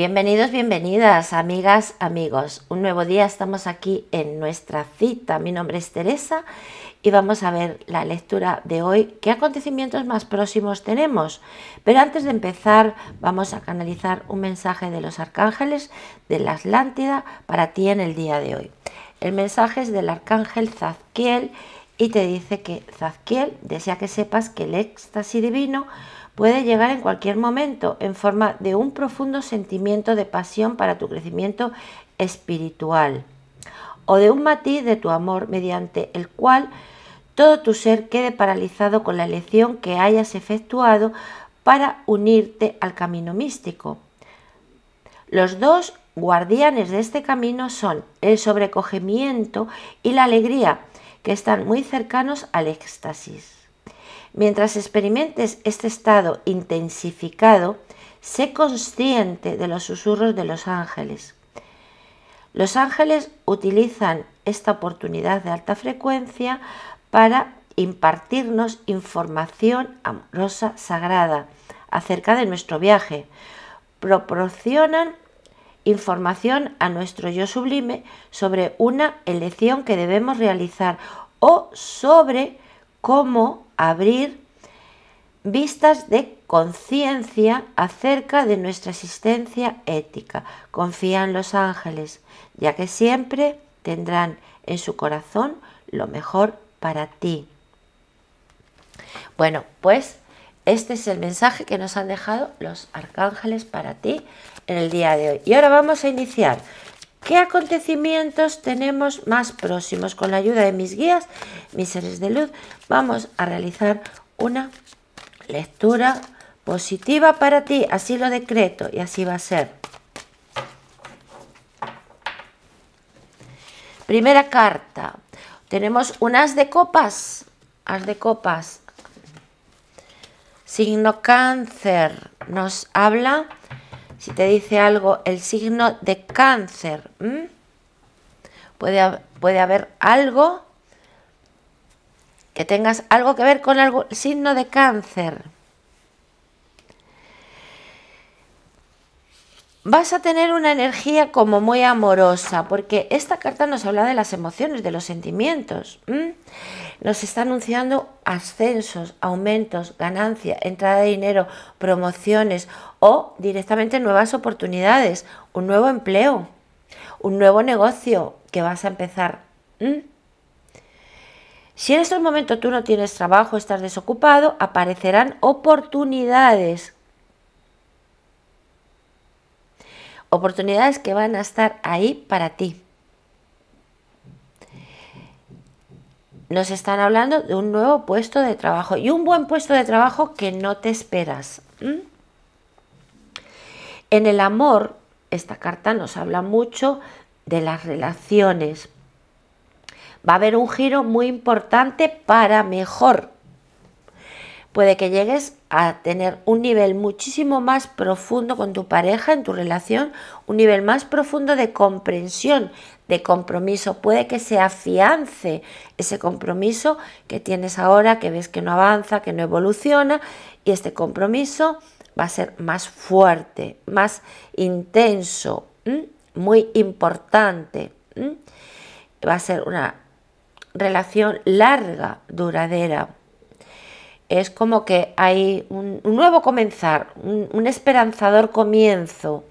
Bienvenidos, bienvenidas, amigas, amigos. Un nuevo día estamos aquí en nuestra cita. Mi nombre es Teresa y vamos a ver la lectura de hoy. ¿Qué acontecimientos más próximos tenemos? Pero antes de empezar, vamos a canalizar un mensaje de los arcángeles de la Atlántida para ti en el día de hoy. El mensaje es del arcángel zazquiel y te dice que zazquiel desea que sepas que el éxtasis divino puede llegar en cualquier momento en forma de un profundo sentimiento de pasión para tu crecimiento espiritual o de un matiz de tu amor mediante el cual todo tu ser quede paralizado con la elección que hayas efectuado para unirte al camino místico. Los dos guardianes de este camino son el sobrecogimiento y la alegría, que están muy cercanos al éxtasis. Mientras experimentes este estado intensificado, sé consciente de los susurros de los ángeles. Los ángeles utilizan esta oportunidad de alta frecuencia para impartirnos información amorosa sagrada acerca de nuestro viaje. Proporcionan información a nuestro yo sublime sobre una elección que debemos realizar o sobre cómo abrir vistas de conciencia acerca de nuestra existencia ética. Confía en los ángeles, ya que siempre tendrán en su corazón lo mejor para ti. Bueno, pues este es el mensaje que nos han dejado los arcángeles para ti en el día de hoy. Y ahora vamos a iniciar ¿Qué acontecimientos tenemos más próximos? Con la ayuda de mis guías, mis seres de luz, vamos a realizar una lectura positiva para ti. Así lo decreto y así va a ser. Primera carta. Tenemos un as de copas. As de copas. Signo cáncer. Nos habla si te dice algo el signo de cáncer. Puede, puede haber algo que tengas algo que ver con algo, el signo de cáncer. Vas a tener una energía como muy amorosa, porque esta carta nos habla de las emociones, de los sentimientos nos está anunciando ascensos, aumentos, ganancia, entrada de dinero, promociones o directamente nuevas oportunidades, un nuevo empleo, un nuevo negocio que vas a empezar. ¿Mm? Si en estos momentos tú no tienes trabajo, estás desocupado, aparecerán oportunidades. Oportunidades que van a estar ahí para ti. nos están hablando de un nuevo puesto de trabajo y un buen puesto de trabajo que no te esperas. En el amor, esta carta nos habla mucho de las relaciones. Va a haber un giro muy importante para mejor puede que llegues a tener un nivel muchísimo más profundo con tu pareja, en tu relación, un nivel más profundo de comprensión, de compromiso. Puede que se afiance ese compromiso que tienes ahora, que ves que no avanza, que no evoluciona, y este compromiso va a ser más fuerte, más intenso, muy importante. Va a ser una relación larga, duradera es como que hay un, nuevo comenzar, un, esperanzador comienzo.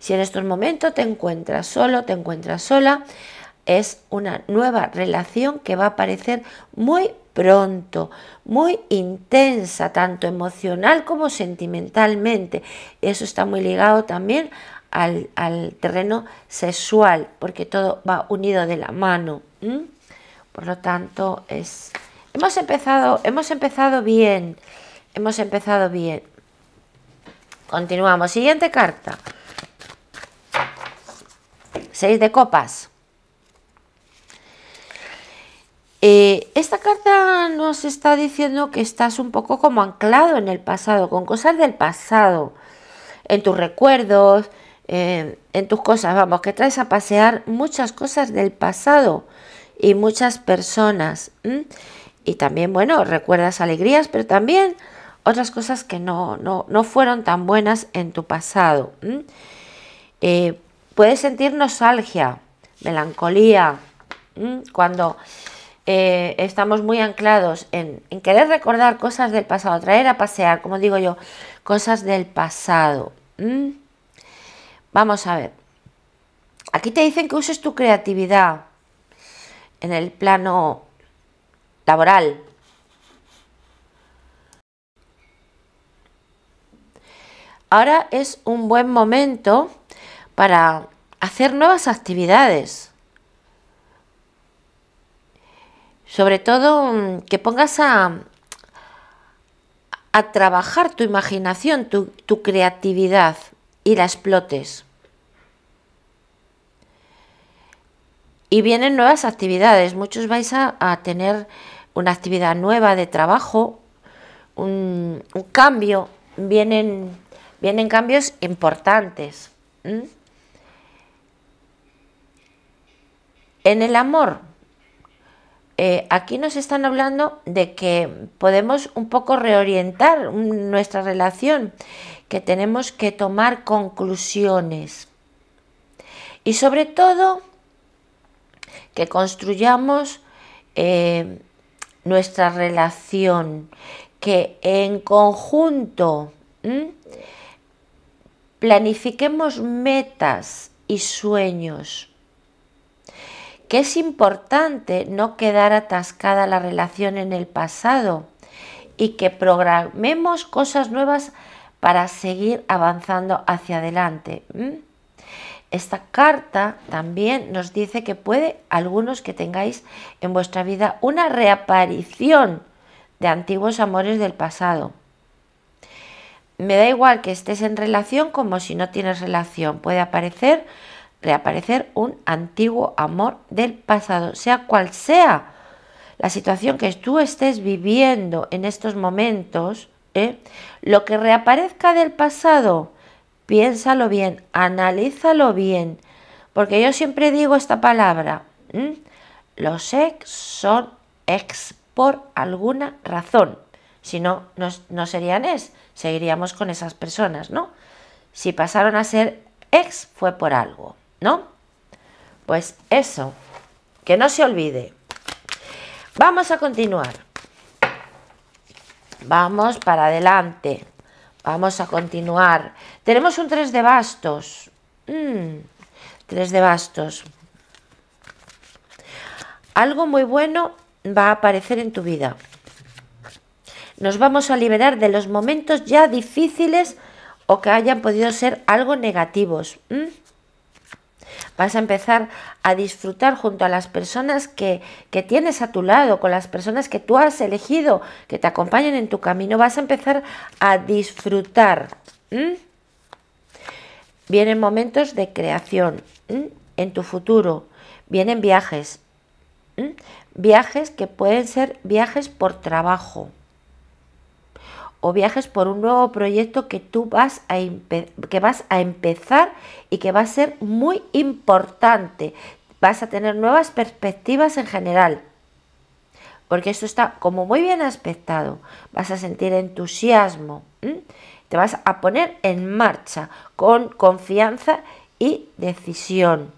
Si en estos momentos te encuentras solo, te encuentras sola, es una nueva relación que va a aparecer muy pronto, muy intensa, tanto emocional como sentimentalmente. Eso está muy ligado también al, terreno sexual, porque todo va unido de la mano. Por lo tanto, es Hemos empezado, hemos empezado bien. Hemos empezado bien. Continuamos. Siguiente carta. Seis de copas. Eh, esta carta nos está diciendo que estás un poco como anclado en el pasado, con cosas del pasado, en tus recuerdos, eh, en tus cosas, vamos, que traes a pasear muchas cosas del pasado y muchas personas y también, bueno, recuerdas alegrías, pero también otras cosas que no, fueron tan buenas en tu pasado. Eh, puedes sentir nostalgia, melancolía, cuando eh, estamos muy anclados en, querer recordar cosas del pasado, traer a pasear, como digo yo, cosas del pasado. Vamos a ver. Aquí te dicen que uses tu creatividad en el plano laboral. Ahora es un buen momento para hacer nuevas actividades. Sobre todo mm, que pongas a, a trabajar tu imaginación, tu, creatividad y la explotes. y vienen nuevas actividades. Muchos vais a, a tener una actividad nueva de trabajo, un, cambio, vienen, vienen cambios importantes. En el amor, eh, aquí nos están hablando de que podemos un poco reorientar nuestra relación, que tenemos que tomar conclusiones y sobre todo que construyamos eh, nuestra relación, que en conjunto planifiquemos metas y sueños, que es importante no quedar atascada la relación en el pasado y que programemos cosas nuevas para seguir avanzando hacia adelante. Esta carta también nos dice que puede algunos que tengáis en vuestra vida una reaparición de antiguos amores del pasado. Me da igual que estés en relación como si no tienes relación. Puede aparecer, reaparecer un antiguo amor del pasado, sea cual sea la situación que tú estés viviendo en estos momentos, ¿eh? lo que reaparezca del pasado piénsalo bien, analízalo bien, porque yo siempre digo esta palabra, los ex son ex por alguna razón, si no, no, serían ex, seguiríamos con esas personas, ¿no? Si pasaron a ser ex fue por algo, ¿no? Pues eso, que no se olvide. Vamos a continuar. Vamos para adelante. Vamos a continuar. Tenemos un 3 de bastos. Mm, tres 3 de bastos. Algo muy bueno va a aparecer en tu vida. Nos vamos a liberar de los momentos ya difíciles o que hayan podido ser algo negativos. Mm vas a empezar a disfrutar junto a las personas que, tienes a tu lado, con las personas que tú has elegido, que te acompañen en tu camino, vas a empezar a disfrutar. Vienen momentos de creación en tu futuro, vienen viajes, viajes que pueden ser viajes por trabajo o viajes por un nuevo proyecto que tú vas a, que vas a empezar y que va a ser muy importante. Vas a tener nuevas perspectivas en general, porque esto está como muy bien aspectado. Vas a sentir entusiasmo, te vas a poner en marcha con confianza y decisión.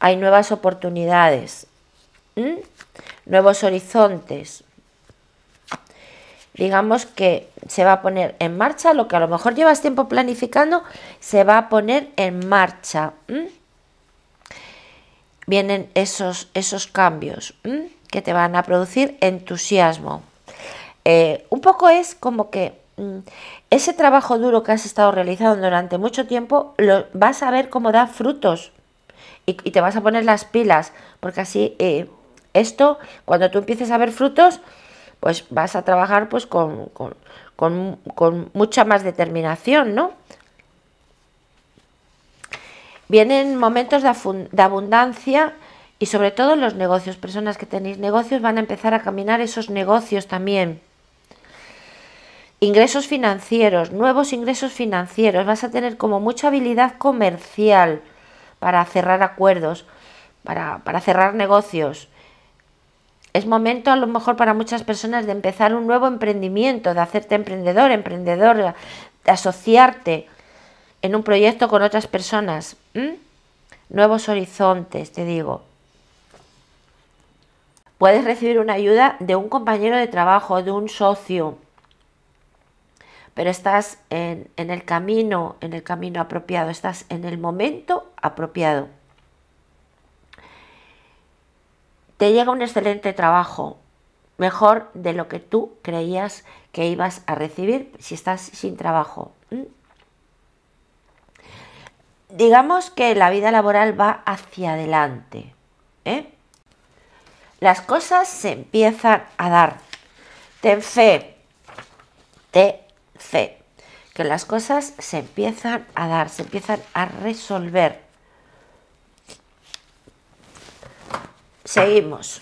Hay nuevas oportunidades, nuevos horizontes, digamos que se va a poner en marcha, lo que a lo mejor llevas tiempo planificando, se va a poner en marcha. Vienen esos, esos cambios que te van a producir entusiasmo. Eh, un poco es como que mm, ese trabajo duro que has estado realizando durante mucho tiempo, lo, vas a ver cómo da frutos y, te vas a poner las pilas, porque así eh, esto, cuando tú empieces a ver frutos, pues vas a trabajar pues con, mucha más determinación, ¿no? Vienen momentos de, abundancia y sobre todo los negocios, personas que tenéis negocios van a empezar a caminar esos negocios también. Ingresos financieros, nuevos ingresos financieros, vas a tener como mucha habilidad comercial para cerrar acuerdos, para, para cerrar negocios. Es momento a lo mejor para muchas personas de empezar un nuevo emprendimiento, de hacerte emprendedor, emprendedora, de asociarte en un proyecto con otras personas. Nuevos horizontes, te digo. Puedes recibir una ayuda de un compañero de trabajo, de un socio, pero estás en el camino, en el camino apropiado, estás en el momento apropiado. te llega un excelente trabajo, mejor de lo que tú creías que ibas a recibir si estás sin trabajo. Digamos que la vida laboral va hacia adelante. ¿eh? Las cosas se empiezan a dar. Ten fe, ten fe, que las cosas se empiezan a dar, se empiezan a resolver. Seguimos.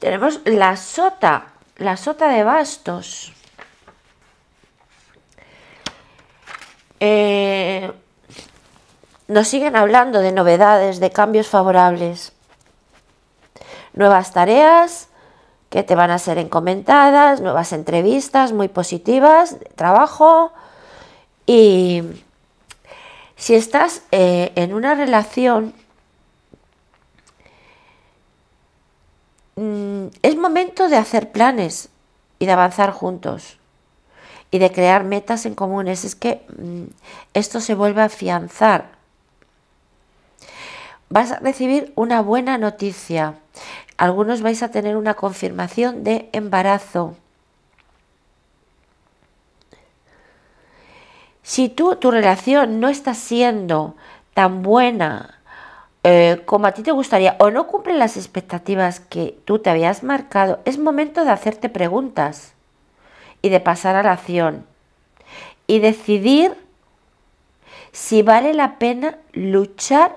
Tenemos la sota, la sota de bastos. Eh, nos siguen hablando de novedades, de cambios favorables nuevas tareas que te van a ser encomendadas, nuevas entrevistas muy positivas, de trabajo. Y si estás eh, en una relación, mm, es momento de hacer planes y de avanzar juntos y de crear metas en comunes. Es que mm, esto se vuelve a afianzar. Vas a recibir una buena noticia algunos vais a tener una confirmación de embarazo. Si tú, tu relación no está siendo tan buena eh, como a ti te gustaría o no cumple las expectativas que tú te habías marcado, es momento de hacerte preguntas y de pasar a la acción y decidir si vale la pena luchar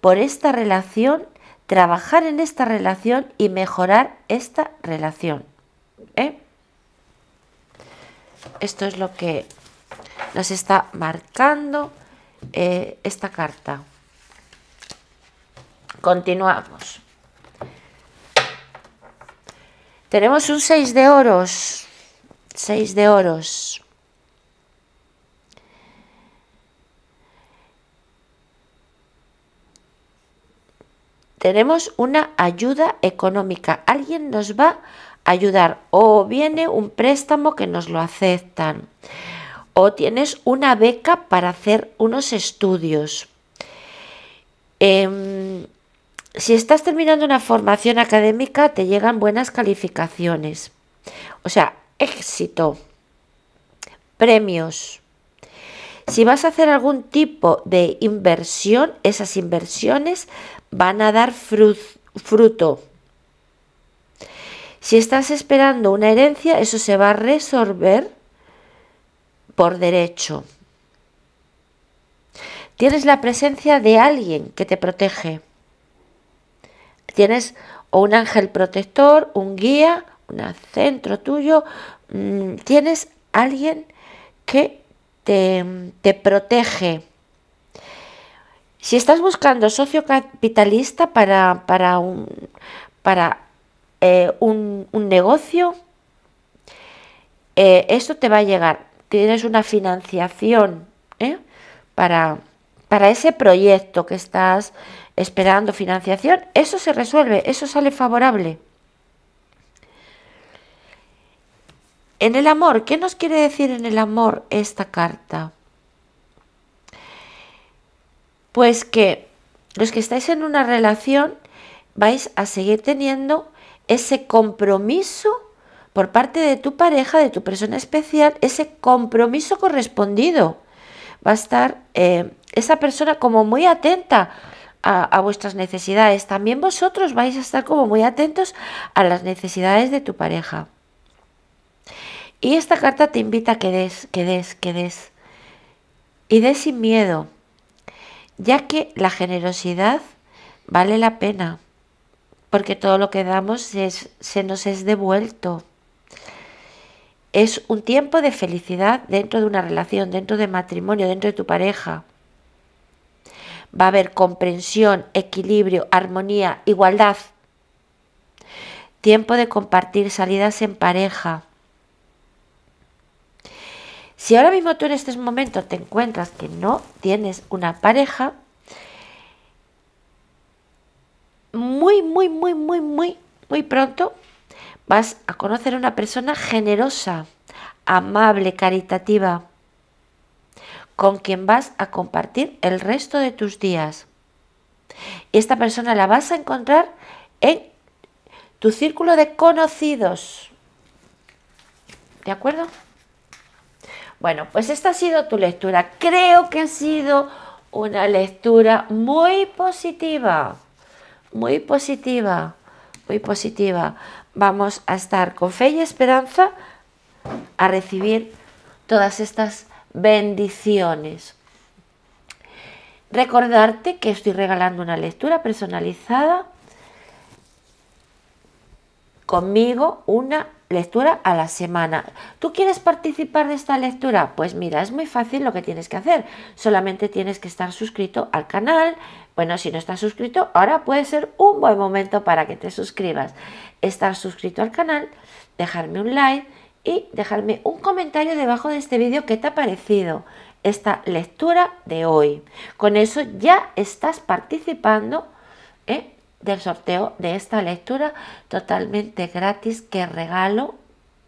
por esta relación trabajar en esta relación y mejorar esta relación. ¿eh? Esto es lo que nos está marcando eh, esta carta. Continuamos. Tenemos un 6 de oros. 6 de oros. tenemos una ayuda económica. Alguien nos va a ayudar o viene un préstamo que nos lo aceptan o tienes una beca para hacer unos estudios. Em, si estás terminando una formación académica te llegan buenas calificaciones. O sea, éxito, premios, si vas a hacer algún tipo de inversión, esas inversiones van a dar fruto. Si estás esperando una herencia, eso se va a resolver por derecho. Tienes la presencia de alguien que te protege. Tienes un ángel protector, un guía, un centro tuyo. Mm, tienes alguien que te, protege. Si estás buscando socio capitalista para, para, un, para eh, un, negocio, eso eh, esto te va a llegar. Tienes una financiación ¿eh? para, para ese proyecto que estás esperando, financiación. Eso se resuelve, eso sale favorable. En el amor, ¿qué nos quiere decir en el amor esta carta? Pues que los que estáis en una relación vais a seguir teniendo ese compromiso por parte de tu pareja, de tu persona especial, ese compromiso correspondido. Va a estar eh, esa persona como muy atenta a, vuestras necesidades. También vosotros vais a estar como muy atentos a las necesidades de tu pareja. Y esta carta te invita a que des, que des, que des. Y des sin miedo, ya que la generosidad vale la pena, porque todo lo que damos se nos es devuelto. Es un tiempo de felicidad dentro de una relación, dentro de matrimonio, dentro de tu pareja. Va a haber comprensión, equilibrio, armonía, igualdad. Tiempo de compartir salidas en pareja si ahora mismo tú en este momento te encuentras que no tienes una pareja, muy, muy, muy, muy, muy, muy pronto vas a conocer a una persona generosa, amable, caritativa, con quien vas a compartir el resto de tus días. Y esta persona la vas a encontrar en tu círculo de conocidos. ¿De acuerdo? Bueno, pues esta ha sido tu lectura. Creo que ha sido una lectura muy positiva, muy positiva, muy positiva. Vamos a estar con fe y esperanza a recibir todas estas bendiciones. Recordarte que estoy regalando una lectura personalizada conmigo una lectura a la semana. ¿Tú quieres participar de esta lectura? Pues mira, es muy fácil lo que tienes que hacer. Solamente tienes que estar suscrito al canal. Bueno, si no estás suscrito, ahora puede ser un buen momento para que te suscribas. Estar suscrito al canal, dejarme un like y dejarme un comentario debajo de este vídeo que te ha parecido esta lectura de hoy. Con eso ya estás participando ¿eh? del sorteo de esta lectura totalmente gratis que regalo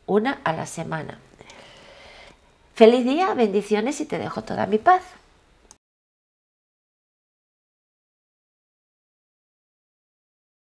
una a la semana. Feliz día, bendiciones y te dejo toda mi paz.